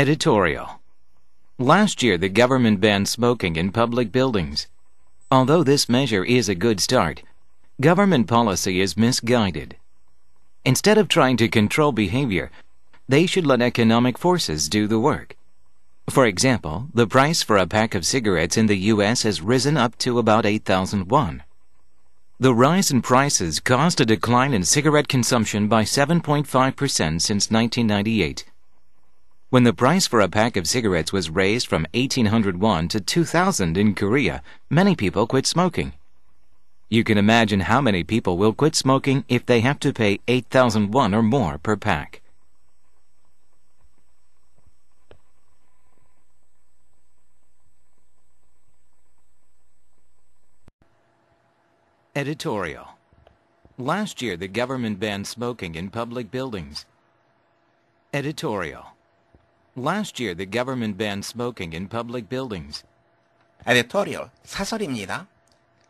Editorial Last year, the government banned smoking in public buildings. Although this measure is a good start, government policy is misguided. Instead of trying to control behavior, they should let economic forces do the work. For example, the price for a pack of cigarettes in the U.S. has risen up to about 8,001. The rise in prices caused a decline in cigarette consumption by 7.5% since 1998 when the price for a pack of cigarettes was raised from 1801 to 2000 in Korea, many people quit smoking. You can imagine how many people will quit smoking if they have to pay 8,000 won or more per pack. Editorial Last year, the government banned smoking in public buildings. Editorial Last year, the government banned smoking in public buildings. editorial, 사설입니다.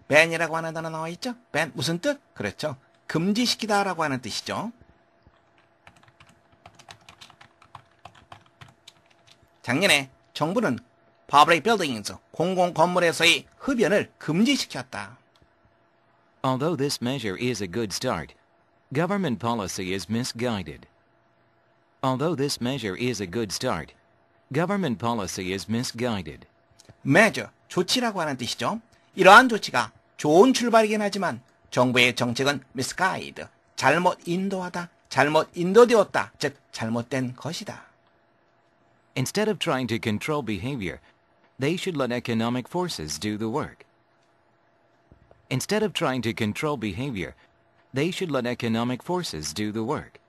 ban이라고 하는 단어 나와 있죠? ban 무슨 뜻? 그렇죠. 금지시키다라고 하는 뜻이죠. 작년에 정부는 public buildings, 공공 건물에서의 흡연을 금지시켰다. Although this measure is a good start, government policy is misguided. Although this measure is a good start, government policy is misguided. measure 조치라고 하는 뜻이죠. 이러한 조치가 좋은 출발이긴 하지만 정부의 정책은 misguide 잘못 인도하다 잘못 인도되었다 즉 잘못된 것이다. Instead of trying to control behavior, they should let economic forces do the work. Instead of trying to control behavior, they should let economic forces do the work.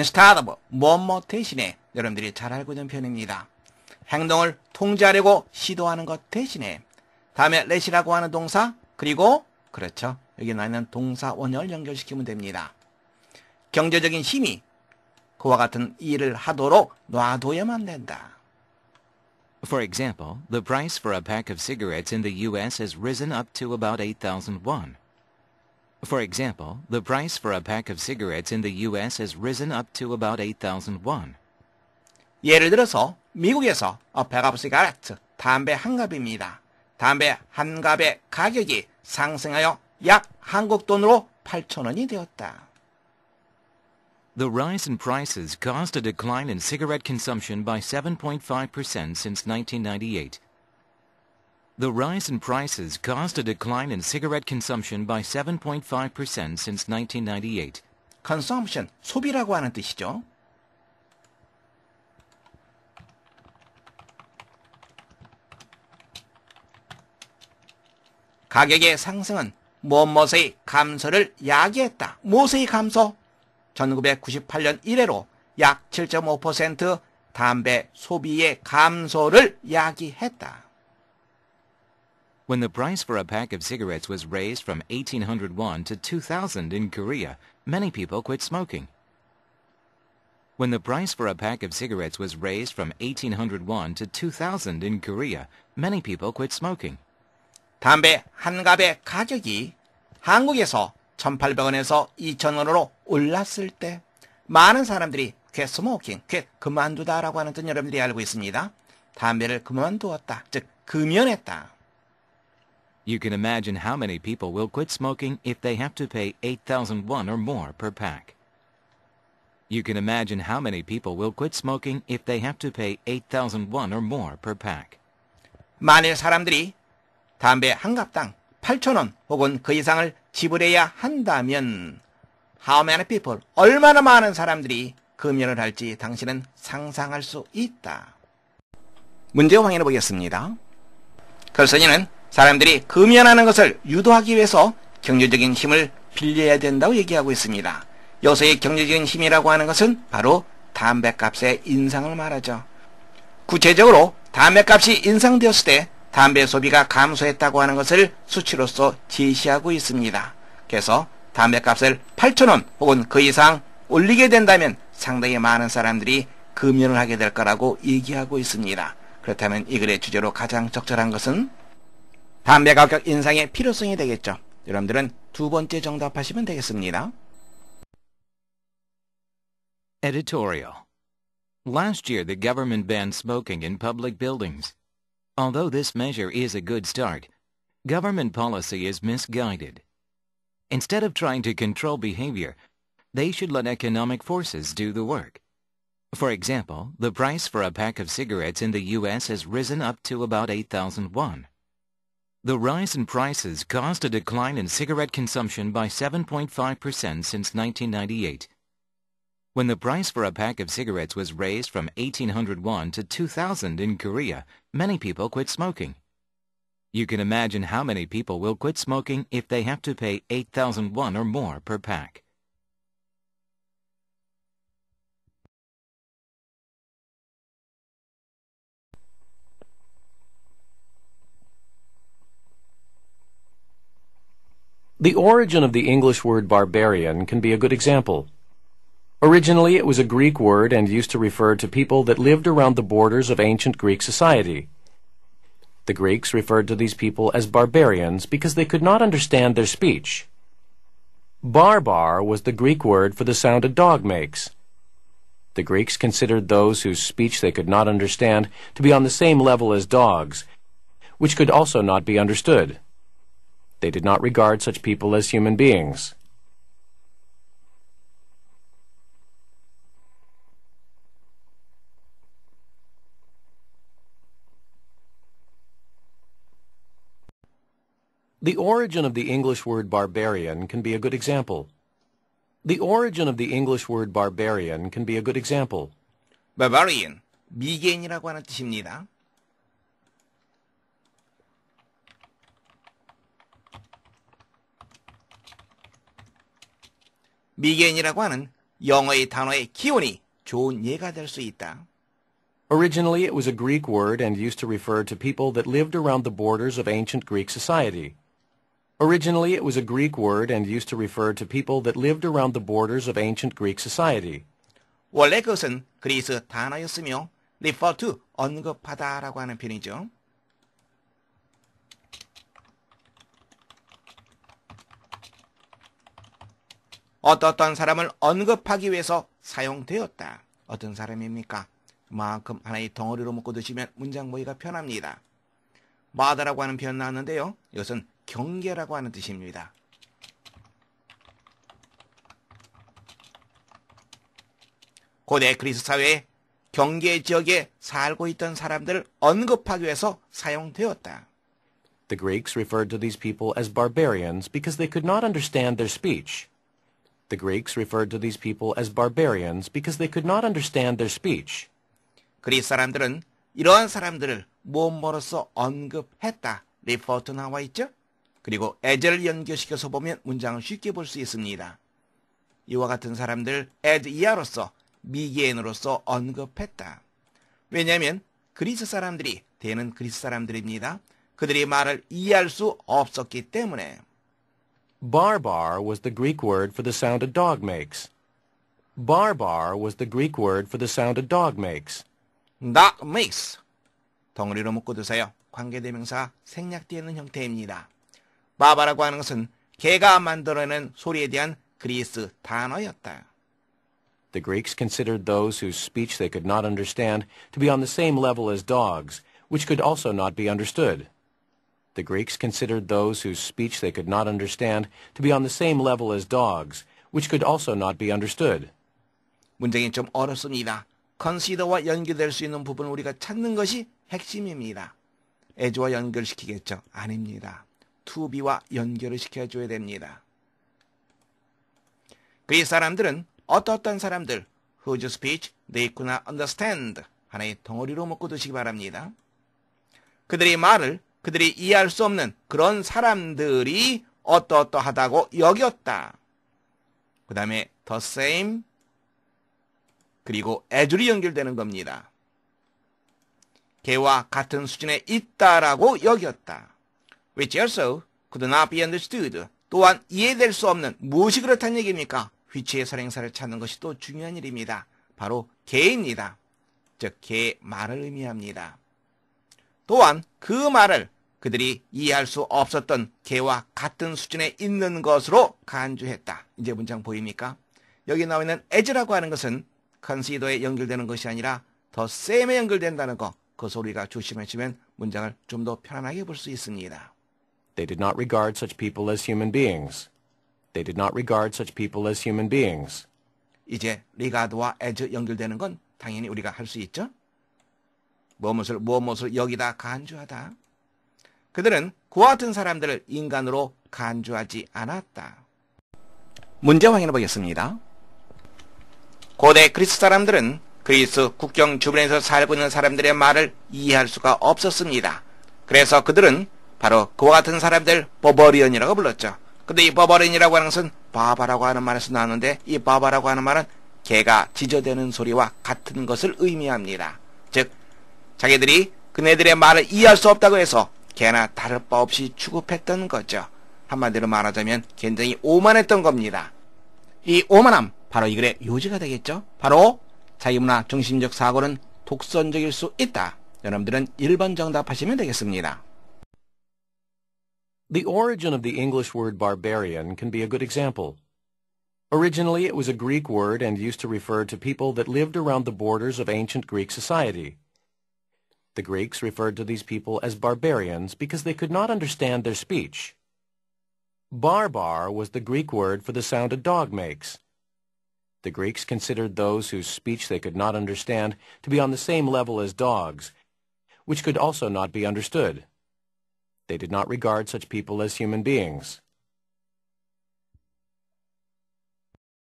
스타드업 뭐뭐 대신에 여러분들이 잘 알고 있는 편입니다 행동을 통제하려고 시도하는 것 대신에 다음에 let이라고 하는 동사 그리고 그렇죠. 여기 나는 동사 원형을 연결시키면 됩니다. 경제적인 힘이 그와 같은 일을 하도록 놔둬야만 된다. For example, the price for a pack of cigarettes in the US has risen up to about 8,000 won. For example, the price for a pack of cigarettes in the US has risen up to about 8,000 won. 예를 들어서 미국에서 a pack of cigarettes, 담배 한 갑입니다. 담배 한 갑의 가격이 상승하여 약 한국 돈으로 원이 되었다. The rise in prices caused a decline in cigarette consumption by 7.5% since 1998 The rise in prices caused a decline in cigarette consumption by 7.5% since 1998. consumption, 소비라고 하는 뜻이죠. 가격의 상승은 무엇무엇의 감소를 야기했다. 무엇의 감소? 1998년 이래로 약 7.5% 담배 소비의 감소를 야기했다. when the price for a pack of cigarettes was raised from 1801 to 2000 in Korea, many people quit smoking. When the price for a pack of cigarettes was raised from 1801 to 2000 in Korea, many people quit smoking. 담배 한 갑의 가격이 한국에서 1,800원에서 2,000원으로 올랐을 때 많은 사람들이 quit smoking, quit 그만두다라고 하는 뜻 여러분들이 알고 있습니다. 담배를 그만두었다, 즉 금연했다. You can imagine how many people will quit smoking if they have to pay 8,000 won or more per pack. You can imagine how many people will quit smoking if they have to pay 8,000 won or more per pack. 만일 사람들이 담배 한 갑당 8,000원 혹은 그 이상을 지불해야 한다면 how many people 얼마나 많은 사람들이 금연을 할지 당신은 상상할 수 있다. 문제 확인해 보겠습니다. 글쓴이는 사람들이 금연하는 것을 유도하기 위해서 경제적인 힘을 빌려야 된다고 얘기하고 있습니다. 요새의 경제적인 힘이라고 하는 것은 바로 담배값의 인상을 말하죠. 구체적으로 담배값이 인상되었을 때 담배 소비가 감소했다고 하는 것을 수치로서 제시하고 있습니다. 그래서 담배값을 8천원 혹은 그 이상 올리게 된다면 상당히 많은 사람들이 금연을 하게 될 거라고 얘기하고 있습니다. 그렇다면 이 글의 주제로 가장 적절한 것은 담배 가격 인상의 필요성이 되겠죠. 여러분들은 두 번째 정답하시면 되겠습니다. Editorial Last year the government banned smoking in public buildings. Although this measure is a good start, government policy is misguided. Instead of trying to control behavior, they should let economic forces do the work. For example, the price for a pack of cigarettes in the U.S. has risen up to about 8,000 won. The rise in prices caused a decline in cigarette consumption by 7.5% since 1998, when the price for a pack of cigarettes was raised from 1801 to 2000 in Korea, many people quit smoking. You can imagine how many people will quit smoking if they have to pay 8,001 or more per pack. The origin of the English word barbarian can be a good example. Originally, it was a Greek word and used to refer to people that lived around the borders of ancient Greek society. The Greeks referred to these people as barbarians because they could not understand their speech. Barbar was the Greek word for the sound a dog makes. The Greeks considered those whose speech they could not understand to be on the same level as dogs, which could also not be understood. They did not regard such people as human beings. The origin of the English word barbarian can be a good example. The origin of the English word barbarian can be a good example. barbarian 미개인이라고 하는 뜻입니다. 미개인이라고 하는 영어의 단어의 기원이 좋은 예가 될 수 있다. Originally, it was a Greek word and used to refer to people that lived around the borders of ancient Greek society. Originally, it was a Greek word and used to refer to people that lived around the borders of ancient Greek society. 원래 그것은 그리스 단어였으며 refer to 언급하다라고 하는 표현이죠. 어떤 사람을 언급하기 위해서 사용되었다. 어떤 사람입니까? 그만큼 하나의 덩어리로 묶어 두시면 문장 모의가 편합니다. 마다라고 하는 표현 나왔는데요. 이것은 경계라고 하는 뜻입니다. 고대 그리스 사회의 경계 지역에 살고 있던 사람들을 언급하기 위해서 사용되었다. The Greeks referred to these people as barbarians because they could not understand their speech. The Greeks referred to these people as barbarians because they could not understand their speech. 그리스 사람들은 이러한 사람들을 모음으로써 언급했다. 리포트 나와 있죠? 그리고 에제를 연결시켜서 보면 문장을 쉽게 볼 수 있습니다. 이와 같은 사람들 에드 이하로서 미개인으로서 언급했다. 왜냐하면 그리스 사람들이 대는 그리스 사람들입니다. 그들이 말을 이해할 수 없었기 때문에. Barbar was the Greek word for the sound a dog makes. Barbar was the Greek word for the sound a dog makes. Dog makes. 덩어리로 묶어두세요. 관계대명사 생략되는 형태입니다. 바바라고 하는 것은 개가 만들어낸 소리에 대한 그리스 단어였다. The Greeks considered those whose speech they could not understand to be on the same level as dogs, which could also not be understood. The Greeks considered those whose speech they could not understand to be on the same level as dogs, which could also not be understood. 문장이 좀 어렵습니다. consider와 연결될 수 있는 부분을 우리가 찾는 것이 핵심입니다. as와 연결시키겠죠? 아닙니다. to be와 연결을 시켜줘야 됩니다. 그 사람들은 어떠한 사람들, whose speech they could not understand 하나의 덩어리로 묶어 두시기 바랍니다. 그들의 말을 그들이 이해할 수 없는 그런 사람들이 어떠어떠하다고 여겼다. 그 다음에 the same 그리고 애 s 이 연결되는 겁니다. 개와 같은 수준에 있다라고 여겼다. Which also could not be understood. 또한 이해될 수 없는 무엇이 그렇다는 얘기입니까? 휘치의 설행사를 찾는 것이 또 중요한 일입니다. 바로 개입니다. 즉, 개 말을 의미합니다. 또한 그 말을 그들이 이해할 수 없었던 개와 같은 수준에 있는 것으로 간주했다. 이제 문장 보입니까? 여기 나와 있는 as라고 하는 것은 consider에 연결되는 것이 아니라 더 same에 연결된다는 거. 그 소리가 조심하시면 문장을 좀 더 편안하게 볼 수 있습니다. They did not regard such people as human beings. They did not regard such people as human beings. 이제 regard와 as 연결되는 건 당연히 우리가 할 수 있죠. 무엇을 무엇을 여기다 간주하다. 그들은 그와 같은 사람들을 인간으로 간주하지 않았다. 문제 확인해 보겠습니다. 고대 그리스 사람들은 그리스 국경 주변에서 살고 있는 사람들의 말을 이해할 수가 없었습니다. 그래서 그들은 바로 그와 같은 사람들 버버리언이라고 불렀죠. 근데 이 버버리언이라고 하는 것은 바바라고 하는 말에서 나왔는데 이 바바라고 하는 말은 개가 지저대는 소리와 같은 것을 의미합니다. 자기들이 그네들의 말을 이해할 수 없다고 해서 개나 다를 바 없이 취급했던 거죠. 한마디로 말하자면 굉장히 오만했던 겁니다. 이 오만함 바로 이 글의 요지가 되겠죠. 바로 자기 문화 중심적 사고는 독선적일 수 있다. 여러분들은 1번 정답하시면 되겠습니다. The origin of the English word barbarian can be a good example. Originally it was a Greek word and used to refer to people that lived around the borders of ancient Greek society. The Greeks referred to these people as barbarians because they could not understand their speech. Barbar was the Greek word for the sound a dog makes. The Greeks considered those whose speech they could not understand to be on the same level as dogs, which could also not be understood. They did not regard such people as human beings.